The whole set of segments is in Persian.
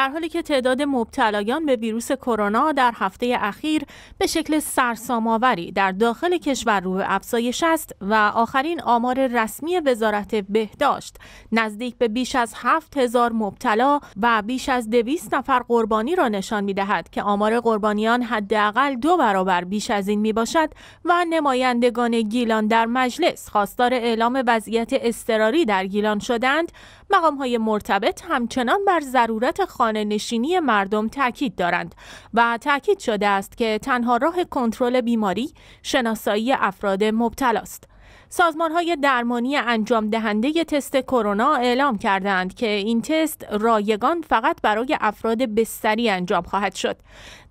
در حالی که تعداد مبتلایان به ویروس کرونا در هفته اخیر به شکل سرسام‌آوری در داخل کشور رو به افزایش است و آخرین آمار رسمی وزارت بهداشت نزدیک به بیش از 7000 مبتلا و بیش از 200 نفر قربانی را نشان می‌دهد که آمار قربانیان حداقل دو برابر بیش از این می باشد و نمایندگان گیلان در مجلس خواستار اعلام وضعیت اضطراری در گیلان شدند مقام های مرتبط همچنان بر ضرورت خانه خانه نشینی مردم تاکید دارند و تاکید شده است که تنها راه کنترل بیماری شناسایی افراد مبتلا است. سازمان های درمانی انجام دهنده تست کرونا اعلام کردند که این تست رایگان فقط برای افراد بستری انجام خواهد شد.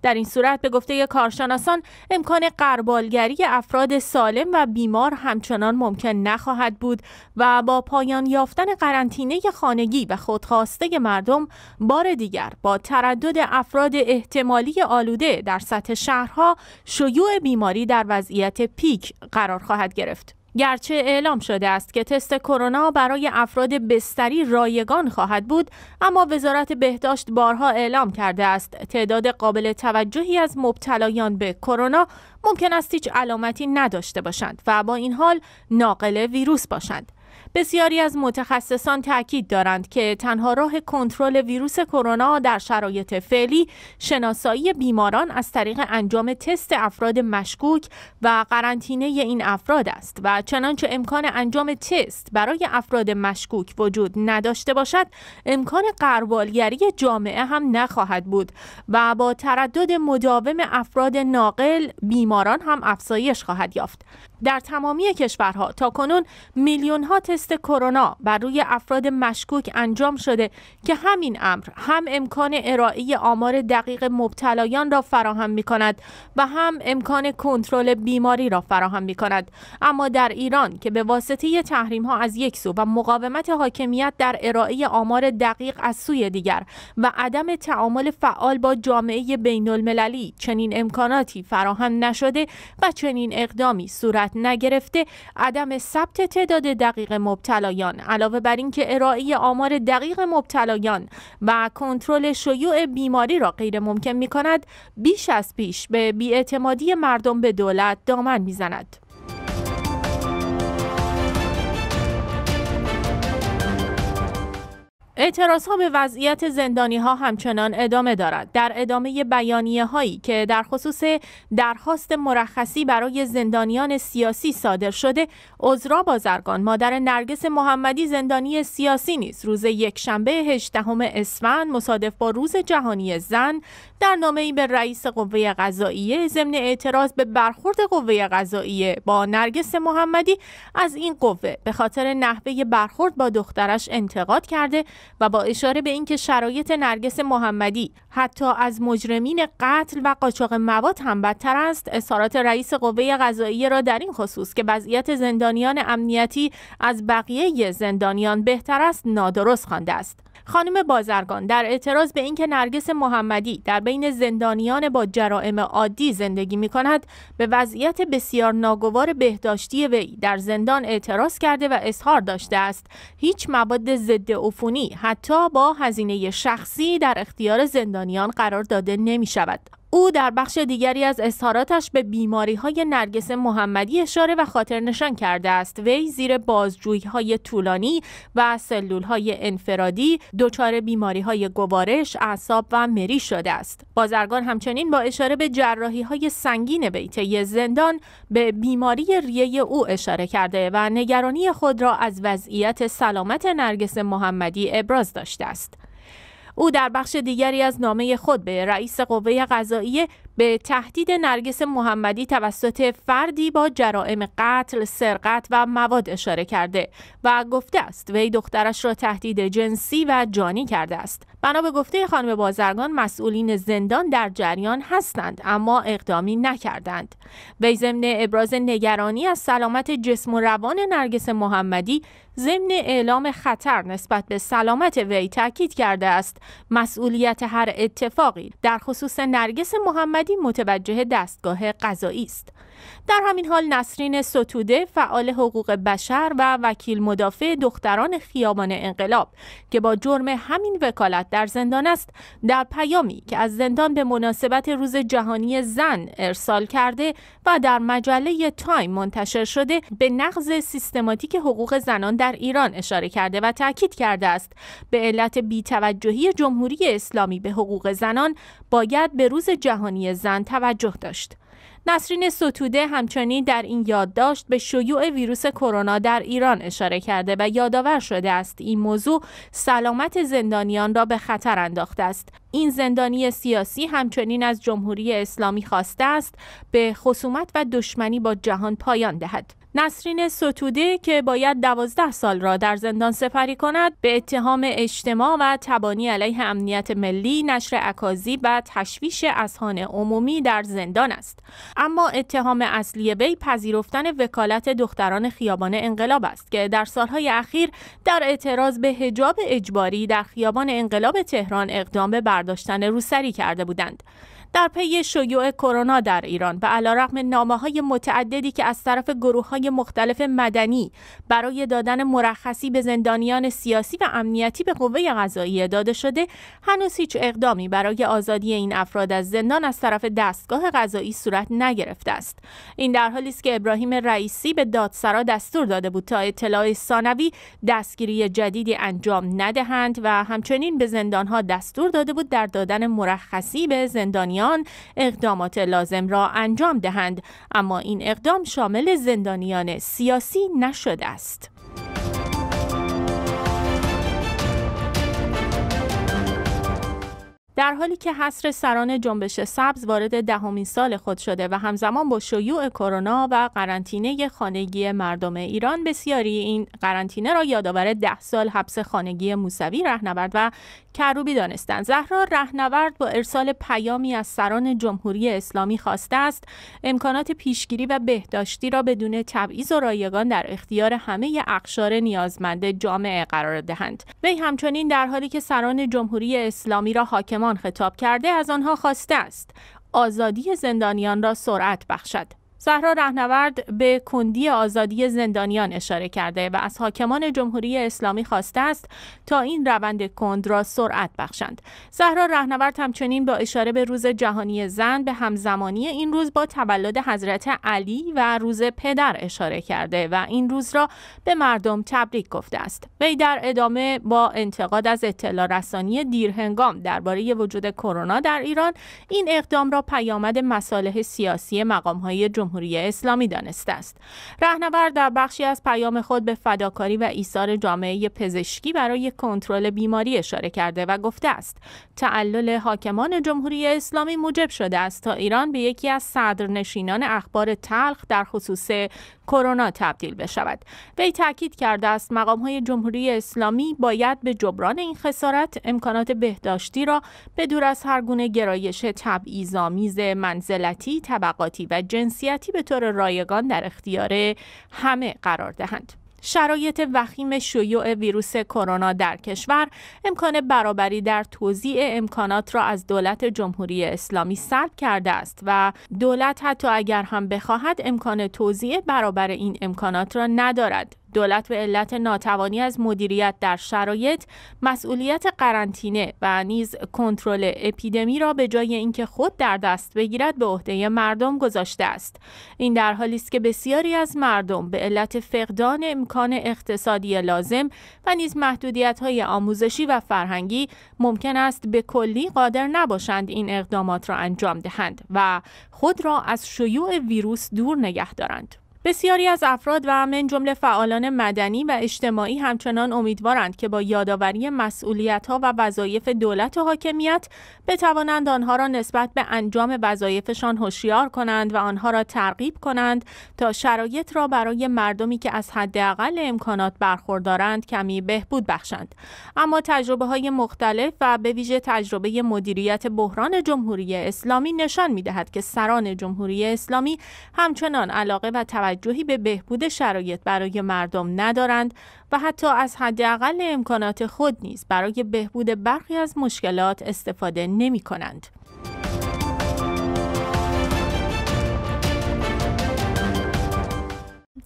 در این صورت به گفته کارشناسان امکان قربالگری افراد سالم و بیمار همچنان ممکن نخواهد بود و با پایان یافتن قرنطینه خانگی و خودخواسته مردم بار دیگر با تردد افراد احتمالی آلوده در سطح شهرها شیوع بیماری در وضعیت پیک قرار خواهد گرفت. گرچه اعلام شده است که تست کرونا برای افراد بستری رایگان خواهد بود اما وزارت بهداشت بارها اعلام کرده است تعداد قابل توجهی از مبتلایان به کرونا ممکن است هیچ علامتی نداشته باشند و با این حال ناقل ویروس باشند بسیاری از متخصصان تاکید دارند که تنها راه کنترل ویروس کرونا در شرایط فعلی شناسایی بیماران از طریق انجام تست افراد مشکوک و قرنطینه این افراد است و چنانچه امکان انجام تست برای افراد مشکوک وجود نداشته باشد امکان قربالگری جامعه هم نخواهد بود و با تردد مداوم افراد ناقل بیماران هم افزایش خواهد یافت در تمامی کشورها تا کنون میلیون ها تست کرونا بر روی افراد مشکوک انجام شده که همین امر هم امکان ارائه آمار دقیق مبتلایان را فراهم می کند و هم امکان کنترل بیماری را فراهم می کند اما در ایران که به واسطه تحریم ها از یک سو و مقاومت حاکمیت در ارائه آمار دقیق از سوی دیگر و عدم تعامل فعال با جامعه بین المللی چنین امکاناتی فراهم نشده و چنین اقدامی صورت نگرفته عدم ثبت تعداد دقیق مبتلایان علاوه بر اینکه ارائه آمار دقیق مبتلایان و کنترل شیوع بیماری را غیر ممکن می کند بیش از پیش به بیاعتمادی مردم به دولت دامن میزند. اعتراض ها به وضعیت زندانی ها همچنان ادامه دارد. در ادامه بیانیه هایی که در خصوص درخواست مرخصی برای زندانیان سیاسی صادر شده، عذرا بازرگان مادر نرگس محمدی زندانی سیاسی نیست روز یکشنبه 18 اسفند مصادف با روز جهانی زن در نامه ای به رئیس قوه قضاییه ضمن اعتراض به برخورد قوه قضاییه با نرگس محمدی از این قوه به خاطر نحوه برخورد با دخترش انتقاد کرده و با اشاره به اینکه شرایط نرگس محمدی حتی از مجرمین قتل و قاچاق مواد هم بدتر است اظهارات رئیس قوه قضایی را در این خصوص که وضعیت زندانیان امنیتی از بقیه زندانیان بهتر است نادرست خوانده است خانم بازرگان در اعتراض به اینکه نرگس محمدی در بین زندانیان با جرائم عادی زندگی می کند به وضعیت بسیار ناگوار بهداشتی وی در زندان اعتراض کرده و اظهار داشته است هیچ مواد ضد عفونی حتی با هزینه شخصی در اختیار زندانیان قرار داده نمی شود او در بخش دیگری از اظهاراتش به بیماری های نرگس محمدی اشاره و خاطر نشان کرده است وی زیر بازجویی های طولانی و سلول های انفرادی دچار بیماری های گوارش، اعصاب و مری شده است بازرگان همچنین با اشاره به جراحی های سنگین بیته زندان به بیماری ریه او اشاره کرده و نگرانی خود را از وضعیت سلامت نرگس محمدی ابراز داشته است او در بخش دیگری از نامه خود به رئیس قوه قضایی به تهدید نرگس محمدی توسط فردی با جرائم قتل، سرقت و مواد اشاره کرده و گفته است وی دخترش را تهدید جنسی و جانی کرده است. بنا به گفته خانم بازرگان مسئولین زندان در جریان هستند اما اقدامی نکردند وی ضمن ابراز نگرانی از سلامت جسم و روان نرگس محمدی ضمن اعلام خطر نسبت به سلامت وی تاکید کرده است مسئولیت هر اتفاقی در خصوص نرگس محمدی متوجه دستگاه قضایی است در همین حال نسرین ستوده فعال حقوق بشر و وکیل مدافع دختران خیابان انقلاب که با جرم همین وکالت در زندان است در پیامی که از زندان به مناسبت روز جهانی زن ارسال کرده و در مجله تایم منتشر شده به نقض سیستماتیک حقوق زنان در ایران اشاره کرده و تاکید کرده است به علت بیتوجهی جمهوری اسلامی به حقوق زنان باید به روز جهانی زن توجه داشت نسرین ستوده همچنین در این یادداشت به شیوع ویروس کرونا در ایران اشاره کرده و یادآور شده است این موضوع سلامت زندانیان را به خطر انداخته است این زندانی سیاسی همچنین از جمهوری اسلامی خواسته است به خصومت و دشمنی با جهان پایان دهد نسرین ستوده که باید دوازده سال را در زندان سپری کند به اتهام اجتماع و تبانی علیه امنیت ملی نشر اکاذیب و تشویش اذهان عمومی در زندان است اما اتهام اصلی وی پذیرفتن وکالت دختران خیابان انقلاب است که در سالهای اخیر در اعتراض به هجاب اجباری در خیابان انقلاب تهران اقدام به برداشتن روسری کرده بودند در پی شیوع کرونا در ایران و علیرغم نامه‌های متعددی که از طرف گروه‌های مختلف مدنی برای دادن مرخصی به زندانیان سیاسی و امنیتی به قوه قضاییه داده شده هنوز هیچ اقدامی برای آزادی این افراد از زندان از طرف دستگاه قضایی صورت نگرفته است این در حالی است که ابراهیم رئیسی به دادسرا دستور داده بود تا اطلاع ثانوی دستگیری جدیدی انجام ندهند و همچنین به زندانها دستور داده بود در دادن مرخصی به زندانیان زندانیان اقدامات لازم را انجام دهند اما این اقدام شامل زندانیان سیاسی نشده است در حالی که حصر سران جنبش سبز وارد دهمین سال خود شده و همزمان با شیوع کرونا و قرنطینه خانگی مردم ایران بسیاری این قرنطینه را یادآور ده سال حبس خانگی موسوی رهنورد و کروبی دانستند زهرا رهنورد با ارسال پیامی از سران جمهوری اسلامی خواسته است امکانات پیشگیری و بهداشتی را بدون تبعیض و رایگان در اختیار همه اقشار نیازمند جامعه قرار دهند وی همچنین در حالی که سران جمهوری اسلامی را حاکمان خطاب کرده از آنها خواسته است آزادی زندانیان را سرعت بخشد زهرا رهنورد به کندی آزادی زندانیان اشاره کرده و از حاکمان جمهوری اسلامی خواسته است تا این روند کند را سرعت بخشند. زهرا رهنورد همچنین با اشاره به روز جهانی زن به همزمانی این روز با تولد حضرت علی و روز پدر اشاره کرده و این روز را به مردم تبریک گفته است. وی در ادامه با انتقاد از اطلاع رسانی دیرهنگام درباره وجود کرونا در ایران این اقدام را پیامد مصالح سیاسی مقامهای جمهوری اسلامی دانسته است رهنور در بخشی از پیام خود به فداکاری و ایثار جامعه پزشکی برای کنترل بیماری اشاره کرده و گفته است تعلل حاکمان جمهوری اسلامی موجب شده است تا ایران به یکی از صدرنشینان اخبار تلخ در خصوص کرونا تبدیل بشود وی تاکید کرده است مقام های جمهوری اسلامی باید به جبران این خسارت امکانات بهداشتی را به دور از هر گونه گرایش تبعیض‌آمیز منزلتی طبقاتی و جنسیتی به طور رایگان در اختیار همه قرار دهند. شرایط وخیم شیوع ویروس کرونا در کشور امکان برابری در توزیع امکانات را از دولت جمهوری اسلامی سلب کرده است و دولت حتی اگر هم بخواهد امکان توزیع برابر این امکانات را ندارد دولت به علت ناتوانی از مدیریت در شرایط مسئولیت قرنطینه و نیز کنترل اپیدمی را به جای اینکه خود در دست بگیرد به عهده مردم گذاشته است این در حالی است که بسیاری از مردم به علت فقدان امکان اقتصادی لازم و نیز محدودیت های آموزشی و فرهنگی ممکن است به کلی قادر نباشند این اقدامات را انجام دهند و خود را از شیوع ویروس دور نگه دارند بسیاری از افراد و من جمله فعالان مدنی و اجتماعی همچنان امیدوارند که با یادآوری مسئولیت ها و وظایف دولت و حاکمیت بتوانند آنها را نسبت به انجام وظایفشان هوشیار کنند و آنها را ترغیب کنند تا شرایط را برای مردمی که از حداقل امکانات برخوردارند کمی بهبود بخشند اما تجربه های مختلف و به ویژه تجربه مدیریت بحران جمهوری اسلامی نشان میدهد که سران جمهوری اسلامی همچنان علاقه و توجهی به بهبود شرایط برای مردم ندارند و حتی از حداقل امکانات خود نیز برای بهبود برخی از مشکلات استفاده نمی کنند.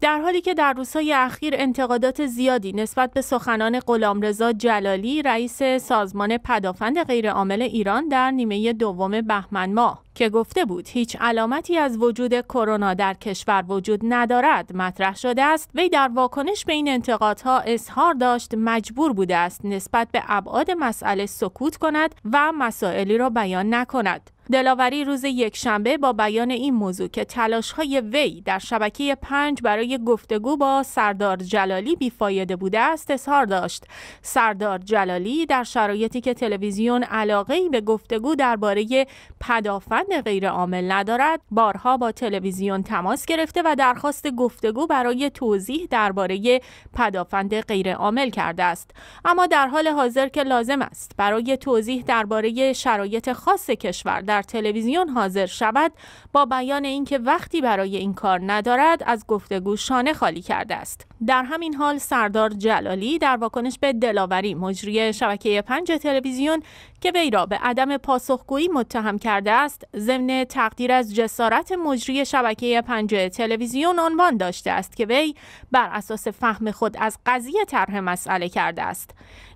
در حالی که در روزهای اخیر انتقادات زیادی نسبت به سخنان غلامرضا جلالی رئیس سازمان پدافند غیرعامل ایران در نیمه دوم بهمن ماه که گفته بود هیچ علامتی از وجود کرونا در کشور وجود ندارد مطرح شده است وی در واکنش به این انتقادها اظهار داشت مجبور بوده است نسبت به ابعاد مسئله سکوت کند و مسائلی را بیان نکند دلاوری روز یکشنبه با بیان این موضوع که تلاش های وی در شبکه پنج برای گفتگو با سردار جلالی بیفایده بوده است اظهار داشت سردار جلالی در شرایطی که تلویزیون علاقه به گفتگو درباره پدافند غیر عامل ندارد بارها با تلویزیون تماس گرفته و درخواست گفتگو برای توضیح درباره پدافند غیر عامل کرده است اما در حال حاضر که لازم است برای توضیح درباره شرایط خاص کشور در تلویزیون حاضر شود با بیان اینکه وقتی برای این کار ندارد از گفتگو شانه خالی کرده است در همین حال سردار جلالی در واکنش به دلاوری مجری شبکه پنج تلویزیون که وی را به عدم پاسخگویی متهم کرده است ضمن تقدیر از جسارت مجری شبکه پنج تلویزیون عنوان داشته است که وی بر اساس فهم خود از قضیه طرح مسئله کرده است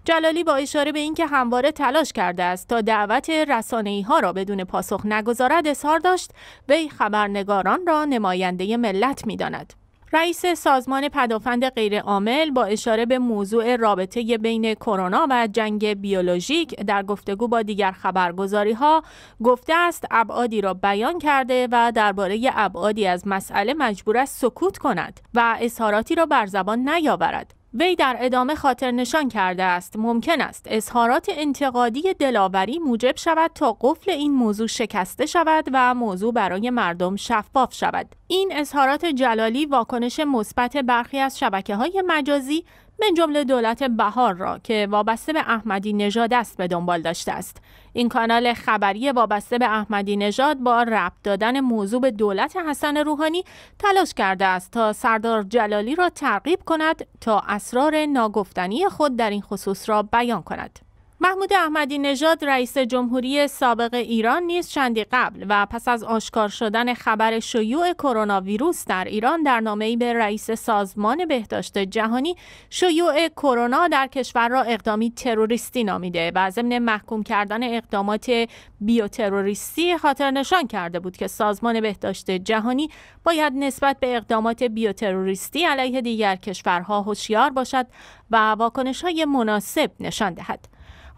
جلالی با اشاره به اینکه همواره تلاش کرده است تا دعوت ای ها را بدون پاسخ نگذارد اظهار داشت وی خبرنگاران را نماینده ملت میداند رئیس سازمان پدافند عامل با اشاره به موضوع رابطه بین کرونا و جنگ بیولوژیک در گفتگو با دیگر خبرگزاری ها گفته است ابعادی را بیان کرده و درباره ابعادی از مسئله مجبور است سکوت کند و اظهاراتی را بر زبان نیاورد وی در ادامه خاطر نشان کرده است ممکن است اظهارات انتقادی دلاوری موجب شود تا قفل این موضوع شکسته شود و موضوع برای مردم شفاف شود این اظهارات جلالی واکنش مثبت برخی از شبکه های مجازی من جمله دولت بهار را که وابسته به احمدی نژاد است به دنبال داشته است این کانال خبری وابسته به احمدی نژاد با ربط دادن موضوع به دولت حسن روحانی تلاش کرده است تا سردار جلالی را ترغیب کند تا اسرار ناگفتنی خود در این خصوص را بیان کند محمود احمدی نژاد رئیس جمهوری سابق ایران نیز چندی قبل و پس از آشکار شدن خبر شیوع کرونا ویروس در ایران در نامه‌ای به رئیس سازمان بهداشت جهانی شیوع کرونا در کشور را اقدامی تروریستی نامیده و ضمن محکوم کردن اقدامات بیوتروریستی خاطر نشان کرده بود که سازمان بهداشت جهانی باید نسبت به اقدامات بیوتروریستی علیه دیگر کشورها هوشیار باشد و واکنش‌های مناسب نشان دهد.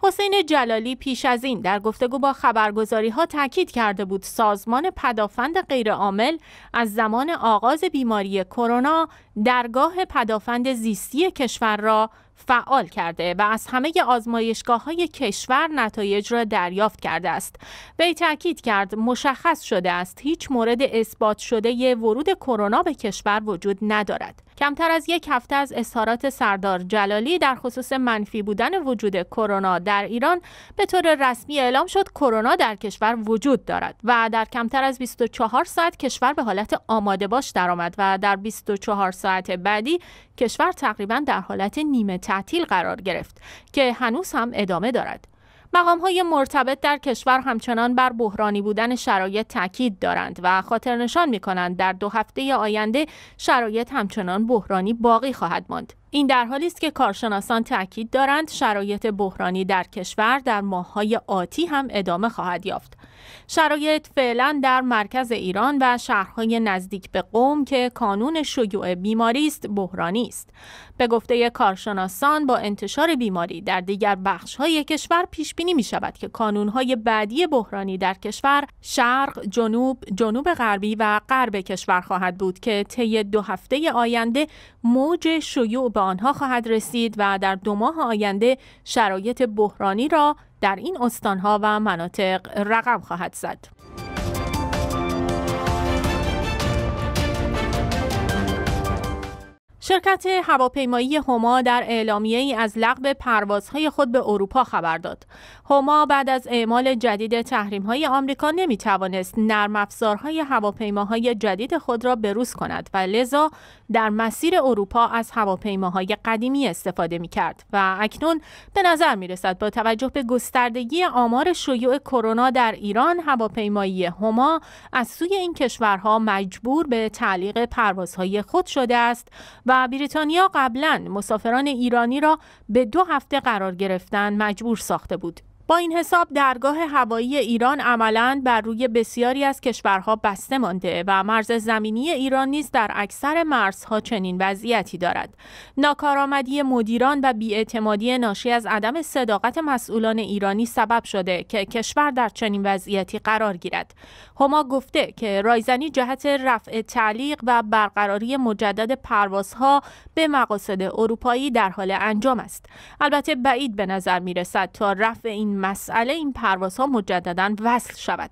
حسین جلالی پیش از این در گفتگو با خبرگزاری ها تاکید کرده بود سازمان پدافند غیرعامل از زمان آغاز بیماری کرونا درگاه پدافند زیستی کشور را فعال کرده و از همه آزمایشگاه های کشور نتایج را دریافت کرده است. وی تاکید کرد مشخص شده است هیچ مورد اثبات شده ی ورود کرونا به کشور وجود ندارد. کمتر از یک هفته از اظهارات سردار جلالی در خصوص منفی بودن وجود کرونا در ایران به طور رسمی اعلام شد کرونا در کشور وجود دارد و در کمتر از 24 ساعت کشور به حالت آماده باش درآمد و در 24 ساعت بعدی کشور تقریبا در حالت نیمه تعطیل قرار گرفت که هنوز هم ادامه دارد مقام های مرتبط در کشور همچنان بر بحرانی بودن شرایط تاکید دارند و خاطرنشان می کنند در دو هفته آینده شرایط همچنان بحرانی باقی خواهد ماند. این در حالی است که کارشناسان تاکید دارند شرایط بحرانی در کشور در ماههای آتی هم ادامه خواهد یافت. شرایط فعلا در مرکز ایران و شهرهای نزدیک به قوم که کانون شیوع بیماری است بحرانی است. به گفته کارشناسان با انتشار بیماری در دیگر بخشهای کشور پیش بینی می‌شود که کانون‌های بعدی بحرانی در کشور شرق، جنوب، جنوب غربی و غرب کشور خواهد بود که طی دو هفته آینده موج شیوع آنها خواهد رسید و در دو ماه آینده شرایط بحرانی را در این استانها و مناطق رقم خواهد زد. شرکت هواپیمایی هما در اعلامیه ای از لغو پروازهای خود به اروپا خبر داد. هما بعد از اعمال جدید تحریم های آمریکا نمی توانست نرم افزارهای هواپیماهای جدید خود را بروز کند و لذا در مسیر اروپا از هواپیماهای قدیمی استفاده می کرد و اکنون به نظر می رسد با توجه به گستردگی آمار شیوع کرونا در ایران هواپیمایی هما از سوی این کشورها مجبور به تعلیق پروازهای خود شده است و بریتانیا قبلا مسافران ایرانی را به دو هفته قرار گرفتن مجبور ساخته بود. با این حساب درگاه هوایی ایران عملا بر روی بسیاری از کشورها بسته مانده و مرز زمینی ایران نیز در اکثر مرزها چنین وضعیتی دارد ناکارآمدی مدیران و بیاعتمادی ناشی از عدم صداقت مسئولان ایرانی سبب شده که کشور در چنین وضعیتی قرار گیرد هما گفته که رایزنی جهت رفع تعلیق و برقراری مجدد پروازها به مقاصد اروپایی در حال انجام است البته بعید به نظر می رسد تا رفع این مسئله این ها مجددا وصل شود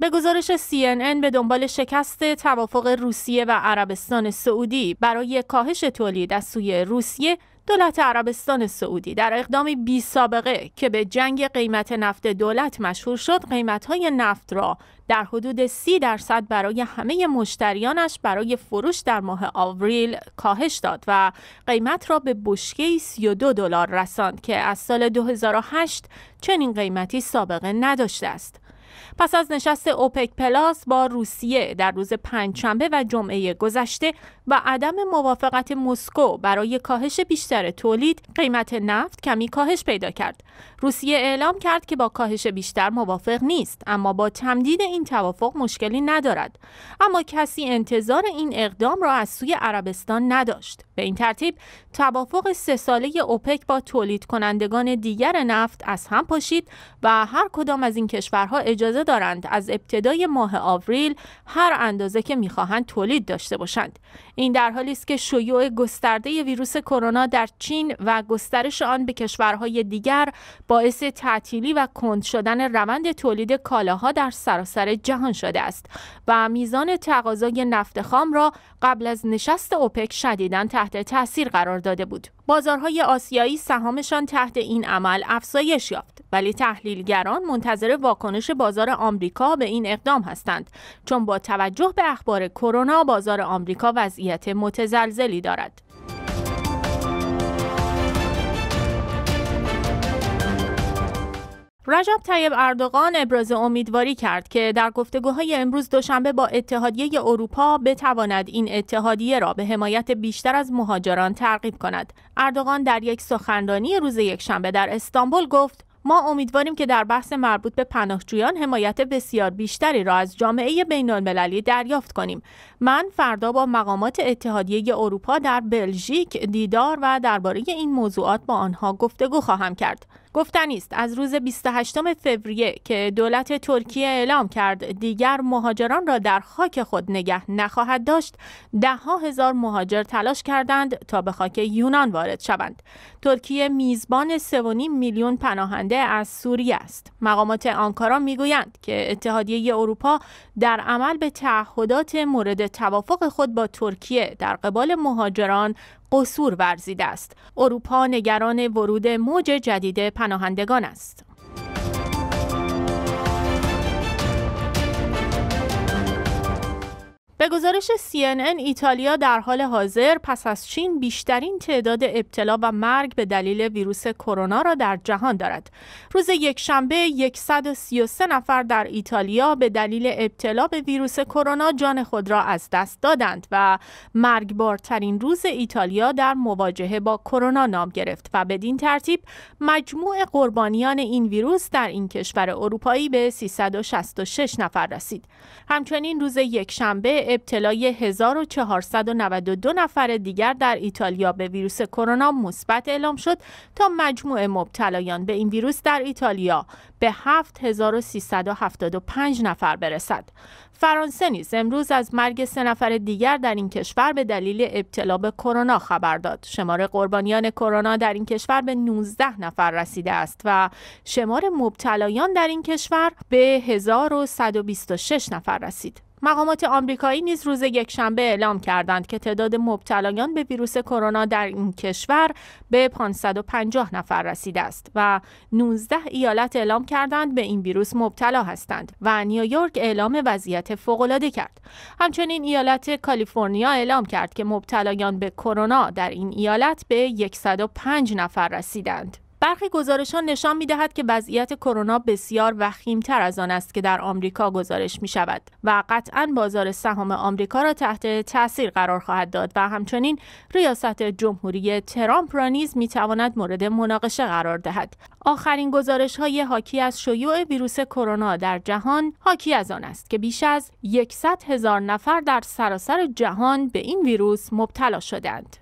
به گزارش CNN به دنبال شکست توافق روسیه و عربستان سعودی برای کاهش تولید از سوی روسیه دولت عربستان سعودی در اقدامی بی سابقه که به جنگ قیمت نفت دولت مشهور شد قیمتهای نفت را در حدود 30 درصد برای همه مشتریانش برای فروش در ماه آوریل کاهش داد و قیمت را به بشکه 32 دلار رساند که از سال 2008 چنین قیمتی سابقه نداشته است. پس از نشست اوپک پلاس با روسیه در روز پنجشنبه و جمعه گذشته و عدم موافقت مسکو برای کاهش بیشتر تولید قیمت نفت کمی کاهش پیدا کرد. روسیه اعلام کرد که با کاهش بیشتر موافق نیست اما با تمدید این توافق مشکلی ندارد. اما کسی انتظار این اقدام را از سوی عربستان نداشت. به این ترتیب توافق سه ساله اوپک با تولید کنندگان دیگر نفت از هم پاشید و هر کدام از این کشورها اجازه دارند از ابتدای ماه آوریل هر اندازه که میخواهند تولید داشته باشند. این در حالی است که شیوع گسترده ویروس کرونا در چین و گسترش آن به کشورهای دیگر باعث تعطیلی و کند شدن روند تولید کالاها در سراسر جهان شده است و میزان تقاضای نفت خام را قبل از نشست اوپک شدیدا تحت تاثیر قرار داده بود. بازارهای آسیایی سهامشان تحت این عمل افزایش یافت ولی تحلیلگران منتظر واکنش بازار آمریکا به این اقدام هستند چون با توجه به اخبار کرونا بازار آمریکا وضعیت متزلزلی دارد. رجب طیب اردوغان ابراز امیدواری کرد که در گفتگوهای امروز دوشنبه با اتحادیه اروپا بتواند این اتحادیه را به حمایت بیشتر از مهاجران ترغیب کند. اردوغان در یک سخنرانی روز یکشنبه در استانبول گفت ما امیدواریم که در بحث مربوط به پناهجویان حمایت بسیار بیشتری را از جامعه بین المللی دریافت کنیم. من فردا با مقامات اتحادیه اروپا در بلژیک دیدار و درباره این موضوعات با آنها گفتگو خواهم کرد. گفتنی است از روز 28 فوریه که دولت ترکیه اعلام کرد دیگر مهاجران را در خاک خود نگه نخواهد داشت دهها هزار مهاجر تلاش کردند تا به خاک یونان وارد شوند ترکیه میزبان 3.5 میلیون پناهنده از سوریه است مقامات آنکارا میگویند که اتحادیه اروپا در عمل به تعهدات مورد توافق خود با ترکیه در قبال مهاجران قصور ورزیده است. اروپا نگران ورود موج جدید پناهندگان است. به گزارش CNN ایتالیا در حال حاضر پس از چین بیشترین تعداد ابتلا و مرگ به دلیل ویروس کرونا را در جهان دارد. روز یکشنبه 133 نفر در ایتالیا به دلیل ابتلا به ویروس کرونا جان خود را از دست دادند و مرگبارترین روز ایتالیا در مواجهه با کرونا نام گرفت و بدین ترتیب مجموع قربانیان این ویروس در این کشور اروپایی به 366 نفر رسید. همچنین روز یکشنبه ابتلای 1492 نفر دیگر در ایتالیا به ویروس کرونا مثبت اعلام شد تا مجموع مبتلایان به این ویروس در ایتالیا به 7375 نفر برسد. فرانسه نیز امروز از مرگ سه نفر دیگر در این کشور به دلیل ابتلا به کرونا خبر داد. شمار قربانیان کرونا در این کشور به 19 نفر رسیده است و شمار مبتلایان در این کشور به 1126 نفر رسید. مقامات آمریکایی نیز روز یکشنبه اعلام کردند که تعداد مبتلایان به ویروس کرونا در این کشور به 550 نفر رسیده است و 19 ایالت اعلام کردند به این ویروس مبتلا هستند و نیویورک اعلام وضعیت فوق‌العاده کرد. همچنین ایالت کالیفرنیا اعلام کرد که مبتلایان به کرونا در این ایالت به 105 نفر رسیدند. برخی گزارشان نشان می دهد که وضعیت کرونا بسیار تر از آن است که در آمریکا گزارش می شود و قطعا بازار سهام آمریکا را تحت تاثیر قرار خواهد داد و همچنین ریاست جمهوری ترامپ را نیز می تواند مورد مناقشه قرار دهد. آخرین گزارش های حاکی از شیوع ویروس کرونا در جهان حاکی از آن است که بیش از 100 هزار نفر در سراسر جهان به این ویروس مبتلا شدند.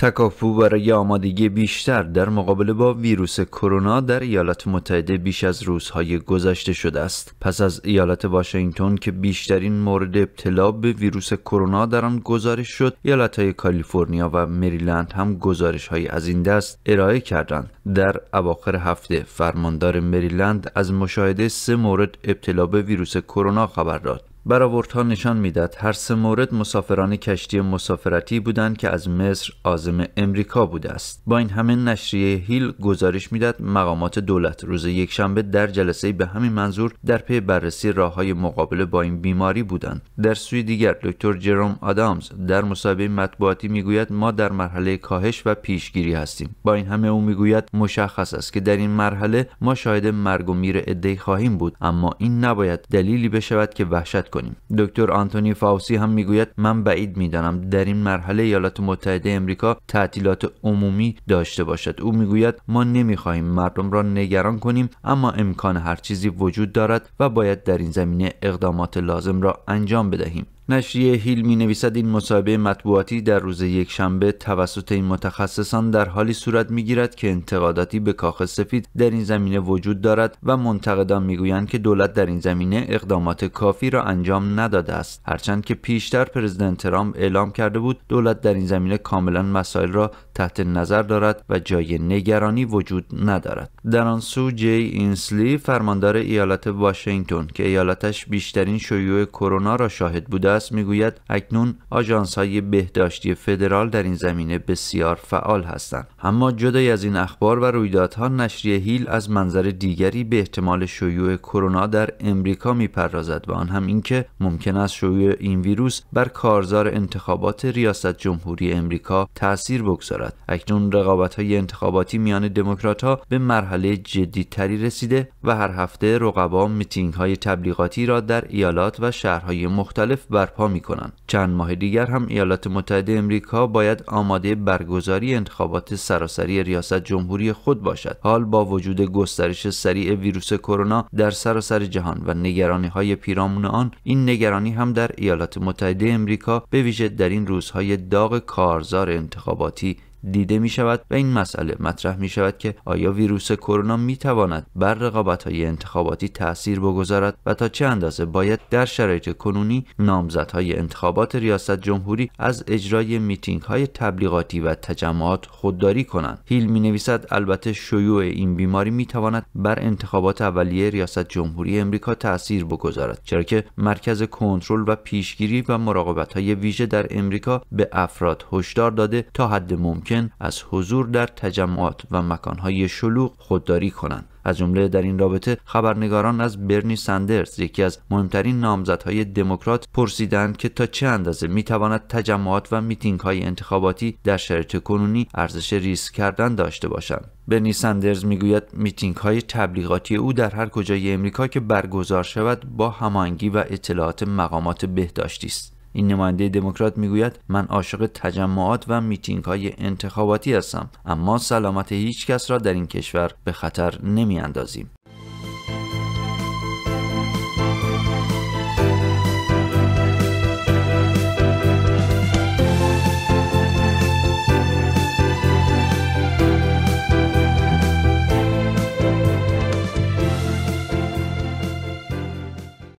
تکافو برای آمادگی بیشتر در مقابله با ویروس کرونا در ایالات متحده بیش از روزهای گذشته شده است پس از ایالت واشنگتن که بیشترین مورد ابتلا به ویروس کرونا در آن گزارش شد های کالیفرنیا و مریلند هم گزارش های از این دست ارائه کردند در اواخر هفته فرماندار مریلند از مشاهده سه مورد ابتلا به ویروس کرونا خبر داد برآوردها نشان میداد هر سه مورد مسافران کشتی مسافرتی بودند که از مصر عازم امریکا بوده است با این همه نشریه هیل گزارش میداد مقامات دولت روز یکشنبه در جلسه به همین منظور در پی بررسی راههای مقابله با این بیماری بودند در سوی دیگر دکتر جروم آدامز در مصاحبه مطبوعاتی میگوید ما در مرحله کاهش و پیشگیری هستیم با این همه او میگوید مشخص است که در این مرحله ما شاهد مرگ و میر عدهای خواهیم بود اما این نباید دلیلی بشود که وحشت دکتر آنتونی فاوسی هم میگوید من بعید میدانم در این مرحله ایالات متحده امریکا تعطیلات عمومی داشته باشد او میگوید ما نمیخواهیم مردم را نگران کنیم اما امکان هر چیزی وجود دارد و باید در این زمینه اقدامات لازم را انجام بدهیم نشریه هیل می نویسد این مصاحبه مطبوعاتی در روز یک شنبه توسط این متخصصان در حالی صورت می گیرد که انتقاداتی به کاخ سفید در این زمینه وجود دارد و منتقدان گویند که دولت در این زمینه اقدامات کافی را انجام نداده است هرچند که پیشتر پرزیدنت ترامپ اعلام کرده بود دولت در این زمینه کاملا مسائل را تحت نظر دارد و جای نگرانی وجود ندارد در آن سو جی اینسلی فرماندار ایالت واشنگتن که ایالتش بیشترین شیوع کرونا را شاهد بوده میگوید اکنون آجانس های بهداشتی فدرال در این زمینه بسیار فعال هستند اما جدای از این اخبار و رویدادها نشریه هیل از منظر دیگری به احتمال شیوع کرونا در امریکا میپردازد و آن هم اینکه ممکن است شیوع این ویروس بر کارزار انتخابات ریاست جمهوری امریکا تاثیر بگذارد اکنون رقابت های انتخاباتی میان دموکرات ها به مرحله جدیتری رسیده و هر هفته رقبا میتینگ های تبلیغاتی را در ایالات و شهرهای مختلف برپا می کنند. چند ماه دیگر هم ایالات متحده امریکا باید آماده برگزاری انتخابات سراسری ریاست جمهوری خود باشد. حال با وجود گسترش سریع ویروس کرونا در سراسر جهان و نگرانی های پیرامون آن این نگرانی هم در ایالات متحده امریکا به ویژه در این روزهای داغ کارزار انتخاباتی دیده می شود و این مسئله مطرح می شود که آیا ویروس کرونا می تواند بر رقابت های انتخاباتی تاثیر بگذارد و تا چه اندازه باید در شرایط کنونی نامزدهای انتخابات ریاست جمهوری از اجرای میتینگ های تبلیغاتی و تجمعات خودداری کنند هیل می نویسد البته شیوع این بیماری می تواند بر انتخابات اولیه ریاست جمهوری امریکا تاثیر بگذارد چرا که مرکز کنترل و پیشگیری و مراقبت های ویژه در امریکا به افراد هشدار داده تا حد ممکن از حضور در تجمعات و مکانهای شلوغ خودداری کنند از جمله در این رابطه خبرنگاران از برنی سندرز یکی از مهمترین نامزدهای دموکرات پرسیدند که تا چه اندازه میتواند تجمعات و های انتخاباتی در شرایط کنونی ارزش ریسک کردن داشته باشند برنی سندرز میگوید میتینگ های تبلیغاتی او در هر کجای امریکا که برگزار شود با هماهنگی و اطلاعات مقامات بهداشتی است این نماینده دموکرات میگوید من عاشق تجمعات و میتینگ های انتخاباتی هستم اما سلامت هیچ کس را در این کشور به خطر نمی اندازیم.